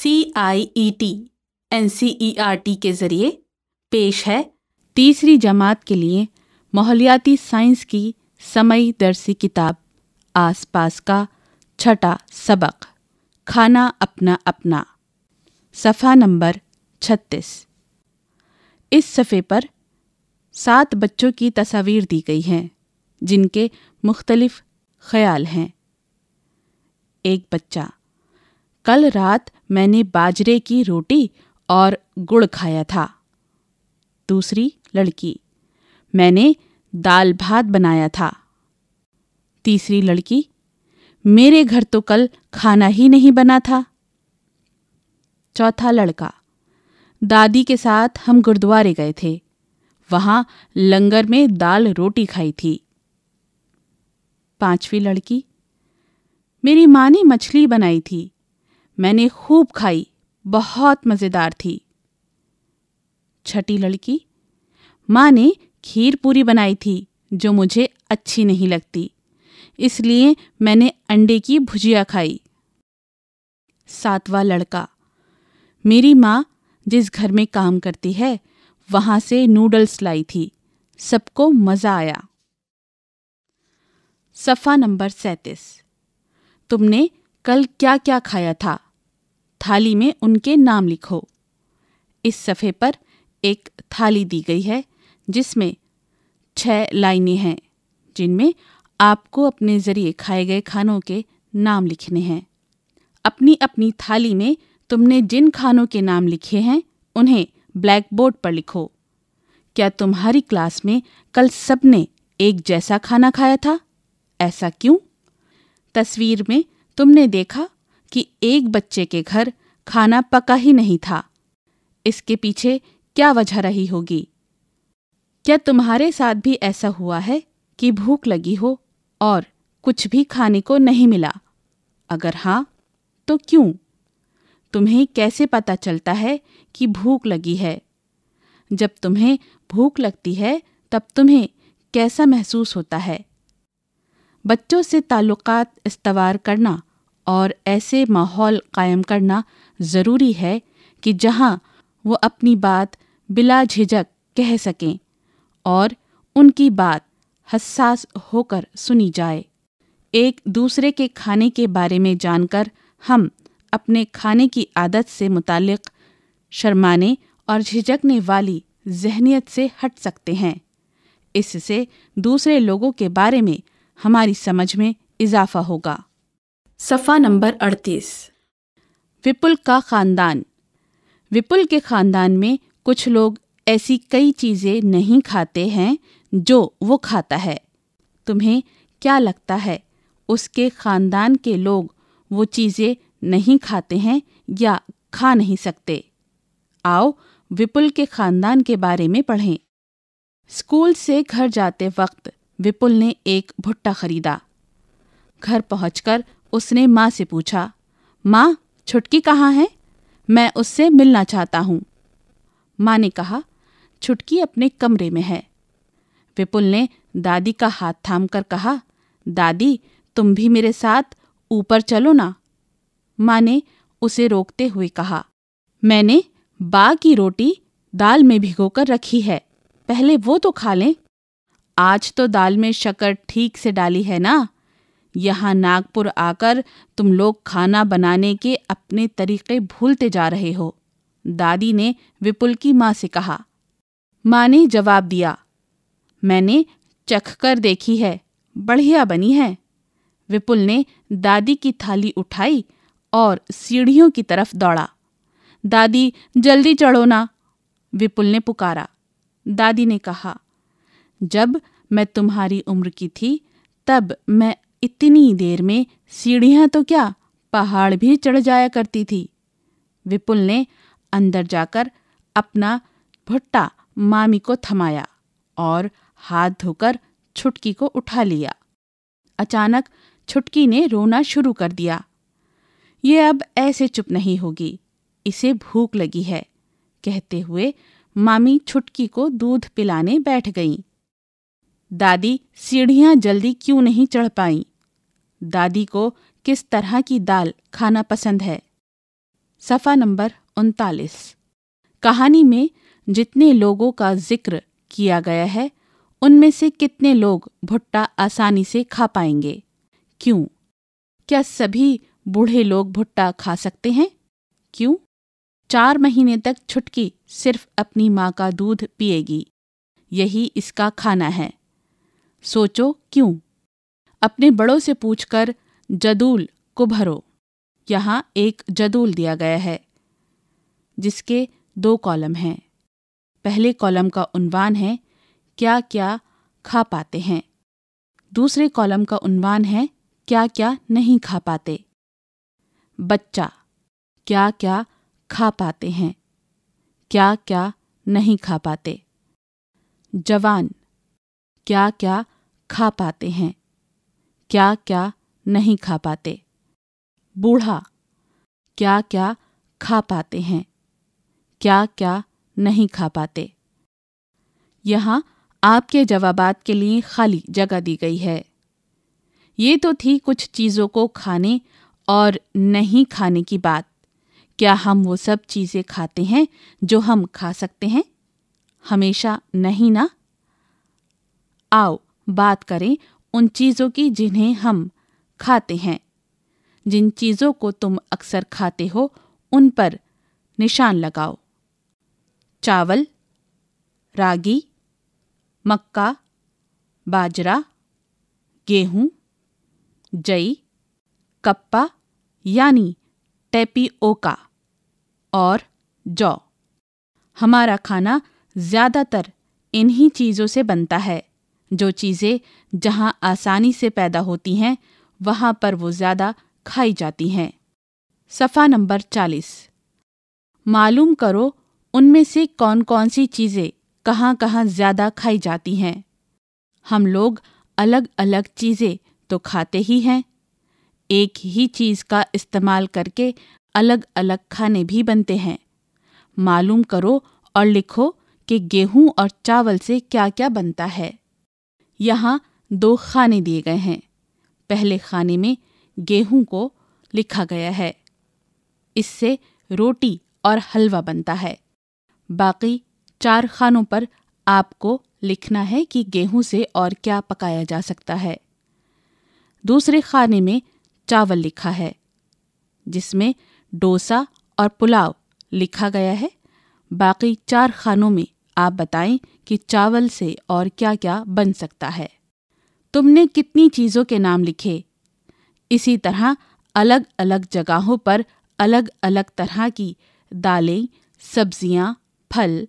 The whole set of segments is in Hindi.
C I E T N C E R T के ज़रिए पेश है तीसरी जमात के लिए माहौलियाती साइंस की समय दरसी किताब आस पास का छठा सबक खाना अपना अपना सफ़ा नंबर छत्तीस इस सफ़े पर सात बच्चों की तस्वीर दी गई हैं जिनके मुख्तलिफ़ ख्याल हैं एक बच्चा कल रात मैंने बाजरे की रोटी और गुड़ खाया था दूसरी लड़की मैंने दाल भात बनाया था तीसरी लड़की मेरे घर तो कल खाना ही नहीं बना था चौथा लड़का दादी के साथ हम गुरुद्वारे गए थे वहां लंगर में दाल रोटी खाई थी पांचवी लड़की मेरी माँ ने मछली बनाई थी मैंने खूब खाई बहुत मज़ेदार थी छठी लड़की माँ ने खीर पूरी बनाई थी जो मुझे अच्छी नहीं लगती इसलिए मैंने अंडे की भुजिया खाई सातवां लड़का मेरी माँ जिस घर में काम करती है वहां से नूडल्स लाई थी सबको मज़ा आया सफ़ा नंबर सैंतीस तुमने कल क्या क्या खाया था थाली में उनके नाम लिखो इस सफ़े पर एक थाली दी गई है जिसमें छः लाइनें हैं जिनमें आपको अपने ज़रिए खाए गए खानों के नाम लिखने हैं अपनी अपनी थाली में तुमने जिन खानों के नाम लिखे हैं उन्हें ब्लैक बोर्ड पर लिखो क्या तुम्हारी क्लास में कल सबने एक जैसा खाना खाया था ऐसा क्यों तस्वीर में तुमने देखा कि एक बच्चे के घर खाना पका ही नहीं था इसके पीछे क्या वजह रही होगी क्या तुम्हारे साथ भी ऐसा हुआ है कि भूख लगी हो और कुछ भी खाने को नहीं मिला अगर हाँ तो क्यों तुम्हें कैसे पता चलता है कि भूख लगी है जब तुम्हें भूख लगती है तब तुम्हें कैसा महसूस होता है बच्चों से ताल्लुकात इस्तवार करना और ऐसे माहौल कायम करना ज़रूरी है कि जहाँ वो अपनी बात बिला झिझक कह सकें और उनकी बात हसास होकर सुनी जाए एक दूसरे के खाने के बारे में जानकर हम अपने खाने की आदत से मुतक शर्माने और झिझकने वाली जहनीत से हट सकते हैं इससे दूसरे लोगों के बारे में हमारी समझ में इजाफा होगा सफ़ा नंबर अड़तीस विपुल का ख़ानदान विपुल के ख़ानदान में कुछ लोग ऐसी कई चीज़ें नहीं खाते हैं जो वो खाता है तुम्हें क्या लगता है उसके ख़ानदान के लोग वो चीज़ें नहीं खाते हैं या खा नहीं सकते आओ विपुल के ख़ानदान के बारे में पढ़ें स्कूल से घर जाते वक्त विपुल ने एक भुट्टा खरीदा घर पहुंचकर उसने माँ से पूछा माँ छुटकी कहाँ है मैं उससे मिलना चाहता हूँ माँ ने कहा छुटकी अपने कमरे में है विपुल ने दादी का हाथ थाम कर कहा दादी तुम भी मेरे साथ ऊपर चलो ना माँ ने उसे रोकते हुए कहा मैंने बा की रोटी दाल में भिगोकर रखी है पहले वो तो खा लें आज तो दाल में शक्कर ठीक से डाली है ना यहाँ नागपुर आकर तुम लोग खाना बनाने के अपने तरीके भूलते जा रहे हो दादी ने विपुल की माँ से कहा माँ ने जवाब दिया मैंने चख कर देखी है बढ़िया बनी है विपुल ने दादी की थाली उठाई और सीढ़ियों की तरफ दौड़ा दादी जल्दी चढ़ो ना विपुल ने पुकारा दादी ने कहा जब मैं तुम्हारी उम्र की थी तब मैं इतनी देर में सीढ़ियाँ तो क्या पहाड़ भी चढ़ जाया करती थी विपुल ने अंदर जाकर अपना भुट्टा मामी को थमाया और हाथ धोकर छुटकी को उठा लिया अचानक छुटकी ने रोना शुरू कर दिया ये अब ऐसे चुप नहीं होगी इसे भूख लगी है कहते हुए मामी छुटकी को दूध पिलाने बैठ गईं दादी सीढ़ियाँ जल्दी क्यों नहीं चढ़ पाईं दादी को किस तरह की दाल खाना पसंद है सफ़ा नंबर उनतालीस कहानी में जितने लोगों का जिक्र किया गया है उनमें से कितने लोग भुट्टा आसानी से खा पाएंगे क्यों क्या सभी बूढ़े लोग भुट्टा खा सकते हैं क्यों चार महीने तक छुटकी सिर्फ अपनी माँ का दूध पिएगी यही इसका खाना है सोचो क्यों अपने बड़ों से पूछकर जदूल को भरो यहाँ एक जदूल दिया गया है जिसके दो कॉलम हैं पहले कॉलम का उन्वान है क्या क्या खा पाते हैं दूसरे कॉलम का उन्वान है क्या क्या नहीं खा पाते बच्चा क्या क्या खा पाते हैं क्या क्या नहीं खा पाते जवान क्या क्या खा पाते हैं क्या क्या नहीं खा पाते बूढ़ा क्या क्या खा पाते हैं क्या क्या नहीं खा पाते यहाँ आपके जवाब के लिए खाली जगह दी गई है ये तो थी कुछ चीज़ों को खाने और नहीं खाने की बात क्या हम वो सब चीज़ें खाते हैं जो हम खा सकते हैं हमेशा नहीं ना आओ बात करें उन चीज़ों की जिन्हें हम खाते हैं जिन चीज़ों को तुम अक्सर खाते हो उन पर निशान लगाओ चावल रागी मक्का बाजरा गेहूं जई कप्पा यानी टेपिओका और जौ हमारा खाना ज़्यादातर इन्हीं चीज़ों से बनता है जो चीज़ें जहाँ आसानी से पैदा होती हैं वहाँ पर वो ज़्यादा खाई जाती हैं सफ़ा नंबर चालीस मालूम करो उनमें से कौन कौन सी चीज़ें कहाँ कहाँ ज़्यादा खाई जाती हैं हम लोग अलग अलग चीज़ें तो खाते ही हैं एक ही चीज़ का इस्तेमाल करके अलग अलग खाने भी बनते हैं मालूम करो और लिखो कि गेहूं और चावल से क्या क्या बनता है यहाँ दो खाने दिए गए हैं पहले खाने में गेहूं को लिखा गया है इससे रोटी और हलवा बनता है बाकी चार खानों पर आपको लिखना है कि गेहूं से और क्या पकाया जा सकता है दूसरे खाने में चावल लिखा है जिसमें डोसा और पुलाव लिखा गया है बाकी चार खानों में आप बताएं कि चावल से और क्या क्या बन सकता है तुमने कितनी चीज़ों के नाम लिखे इसी तरह अलग अलग जगहों पर अलग अलग तरह की दालें सब्जियां, फल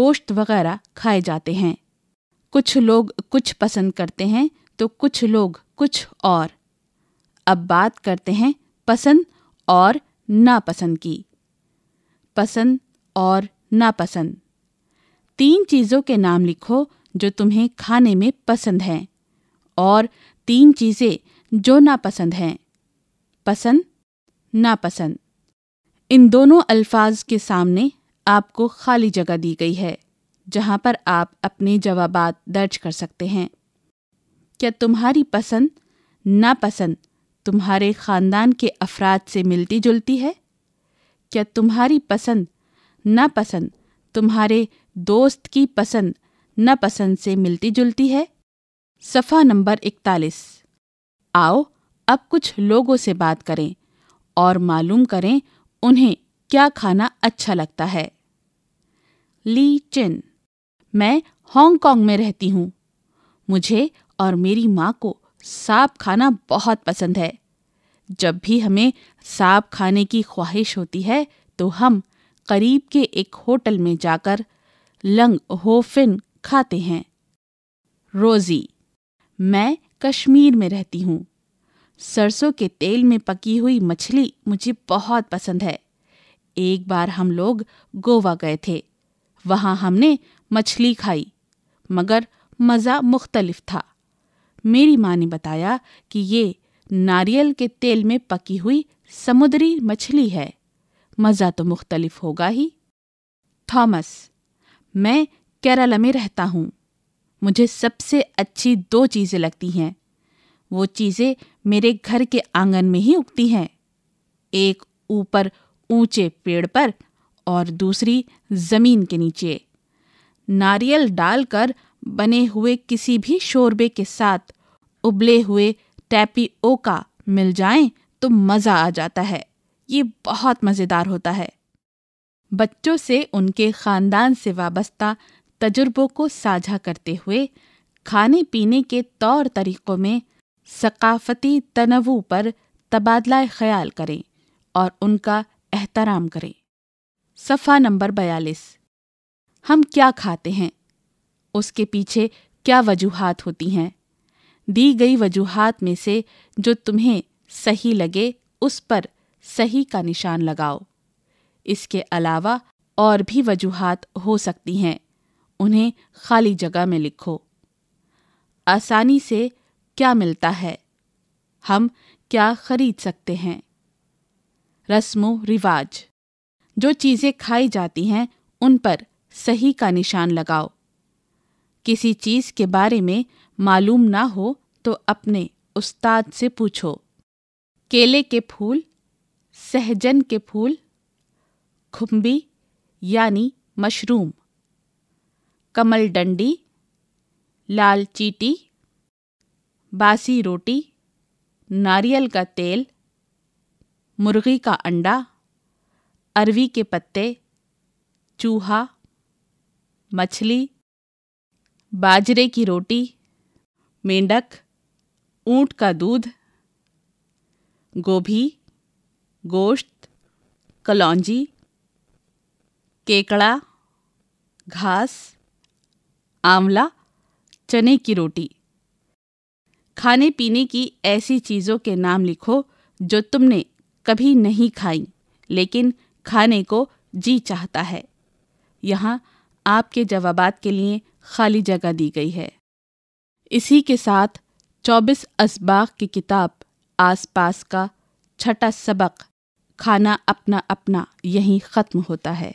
गोश्त वगैरह खाए जाते हैं कुछ लोग कुछ पसंद करते हैं तो कुछ लोग कुछ और अब बात करते हैं पसंद और नापसंद की पसंद और नापसंद तीन चीज़ों के नाम लिखो जो तुम्हें खाने में पसंद हैं और तीन चीज़ें जो नापसंद हैं पसंद नापसंद इन दोनों अल्फाज के सामने आपको खाली जगह दी गई है जहां पर आप अपने जवाब दर्ज कर सकते हैं क्या तुम्हारी पसंद नापसंद तुम्हारे ख़ानदान के अफराद से मिलती जुलती है क्या तुम्हारी पसंद नापसंद तुम्हारे दोस्त की पसंद न पसंद से मिलती जुलती है सफ़ा नंबर इकतालीस आओ अब कुछ लोगों से बात करें और मालूम करें उन्हें क्या खाना अच्छा लगता है ली चिन मैं हांगकांग में रहती हूँ मुझे और मेरी माँ को सांप खाना बहुत पसंद है जब भी हमें सांप खाने की ख्वाहिश होती है तो हम करीब के एक होटल में जाकर लंग होफिन खाते हैं रोज़ी मैं कश्मीर में रहती हूँ सरसों के तेल में पकी हुई मछली मुझे बहुत पसंद है एक बार हम लोग गोवा गए थे वहाँ हमने मछली खाई मगर मज़ा मुख्तलिफ था मेरी माँ ने बताया कि ये नारियल के तेल में पकी हुई समुद्री मछली है मज़ा तो मुख्तलिफ होगा ही थॉमस मैं केरला में रहता हूँ मुझे सबसे अच्छी दो चीज़ें लगती हैं वो चीज़ें मेरे घर के आंगन में ही उगती हैं एक ऊपर ऊंचे पेड़ पर और दूसरी ज़मीन के नीचे नारियल डालकर बने हुए किसी भी शोरबे के साथ उबले हुए टैपी ओका मिल जाएं तो मज़ा आ जाता है ये बहुत मज़ेदार होता है बच्चों से उनके ख़ानदान से वाबस्ता तजुर्बों को साझा करते हुए खाने पीने के तौर तरीक़ों में सकाफ़ती तनवु पर तबादला ख्याल करें और उनका एहतराम करें सफ़ा नंबर बयालीस हम क्या खाते हैं उसके पीछे क्या वजूहत होती हैं दी गई वजूहत में से जो तुम्हें सही लगे उस पर सही का निशान लगाओ इसके अलावा और भी वजूहत हो सकती हैं उन्हें खाली जगह में लिखो आसानी से क्या मिलता है हम क्या खरीद सकते हैं रस्म रिवाज जो चीज़ें खाई जाती हैं उन पर सही का निशान लगाओ किसी चीज़ के बारे में मालूम ना हो तो अपने उस्ताद से पूछो केले के फूल सहजन के फूल खुम्बी यानी मशरूम कमल डंडी लाल चीटी बासी रोटी नारियल का तेल मुर्गी का अंडा अरवी के पत्ते चूहा मछली बाजरे की रोटी मेंढक ऊंट का दूध गोभी गोश्त कलौंजी केकड़ा घास आंवला चने की रोटी खाने पीने की ऐसी चीज़ों के नाम लिखो जो तुमने कभी नहीं खाई लेकिन खाने को जी चाहता है यहाँ आपके जवाब के लिए खाली जगह दी गई है इसी के साथ 24 असबाक की किताब आसपास का छठा सबक खाना अपना अपना यहीं ख़त्म होता है